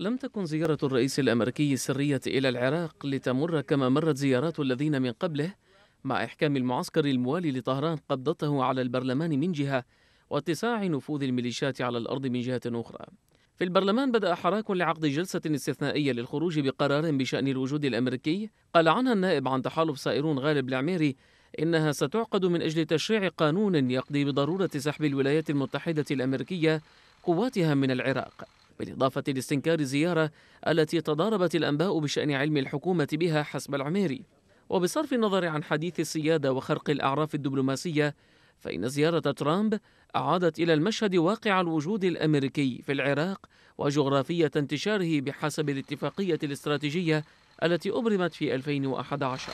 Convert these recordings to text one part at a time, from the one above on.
لم تكن زيارة الرئيس الأمريكي السرية إلى العراق لتمر كما مرت زيارات الذين من قبله مع إحكام المعسكر الموالي لطهران قبضته على البرلمان من جهة واتساع نفوذ الميليشيات على الأرض من جهة أخرى في البرلمان بدأ حراك لعقد جلسة استثنائية للخروج بقرار بشأن الوجود الأمريكي قال عنها النائب عن تحالف سائرون غالب العميري إنها ستعقد من أجل تشريع قانون يقضي بضرورة سحب الولايات المتحدة الأمريكية قواتها من العراق بالإضافة لاستنكار زيارة التي تضاربت الأنباء بشأن علم الحكومة بها حسب العميري وبصرف النظر عن حديث السيادة وخرق الأعراف الدبلوماسية فإن زيارة ترامب أعادت إلى المشهد واقع الوجود الأمريكي في العراق وجغرافية انتشاره بحسب الاتفاقية الاستراتيجية التي أبرمت في 2011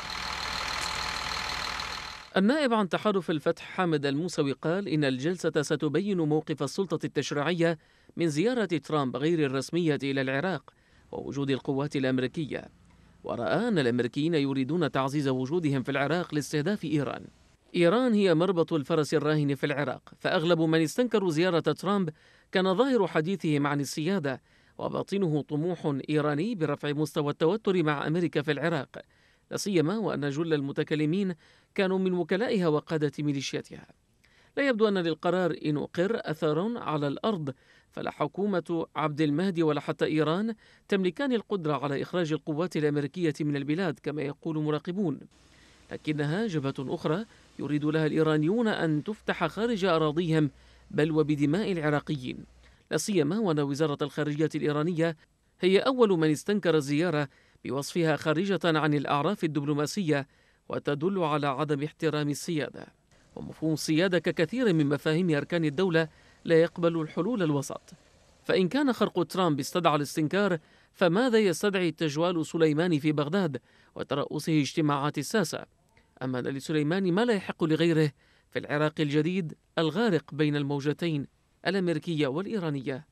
النائب عن تحالف الفتح حامد الموسوي قال إن الجلسة ستبين موقف السلطة التشريعية من زيارة ترامب غير الرسمية إلى العراق ووجود القوات الأمريكية ورأى أن الأمريكيين يريدون تعزيز وجودهم في العراق لاستهداف إيران إيران هي مربط الفرس الراهن في العراق فأغلب من استنكروا زيارة ترامب كان ظاهر حديثهم عن السيادة وباطنه طموح إيراني برفع مستوى التوتر مع أمريكا في العراق لا سيما وأن جل المتكلمين كانوا من وكلائها وقادة ميليشياتها لا يبدو أن للقرار إن أقر أثر على الأرض فلا حكومة عبد المهدي ولا حتى إيران تملكان القدرة على إخراج القوات الأمريكية من البلاد كما يقول مراقبون لكنها جبهة أخرى يريد لها الإيرانيون أن تفتح خارج أراضيهم بل وبدماء العراقيين لا سيما وأن وزارة الخارجية الإيرانية هي أول من استنكر الزيارة بوصفها خارجة عن الأعراف الدبلوماسية وتدل على عدم احترام السيادة ومفهوم السيادة ككثير من مفاهيم أركان الدولة لا يقبل الحلول الوسط فإن كان خرق ترامب استدعى الاستنكار فماذا يستدعي تجوال سليماني في بغداد وترأسه اجتماعات الساسة أما لسليماني ما لا يحق لغيره في العراق الجديد الغارق بين الموجتين الأمريكية والإيرانية